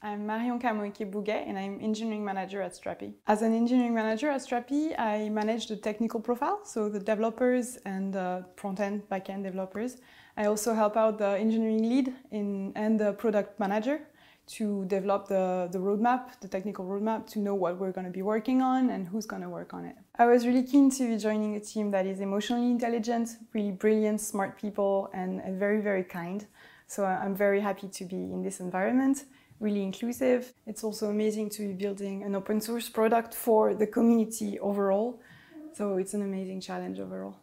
I'm Marion Kamoike Bouguet and I'm engineering manager at Strapi. As an engineering manager at Strapi, I manage the technical profile, so the developers and front-end, back-end developers. I also help out the engineering lead in, and the product manager to develop the, the roadmap, the technical roadmap, to know what we're going to be working on and who's going to work on it. I was really keen to be joining a team that is emotionally intelligent, really brilliant, smart people, and, and very, very kind. So uh, I'm very happy to be in this environment, really inclusive. It's also amazing to be building an open source product for the community overall. So it's an amazing challenge overall.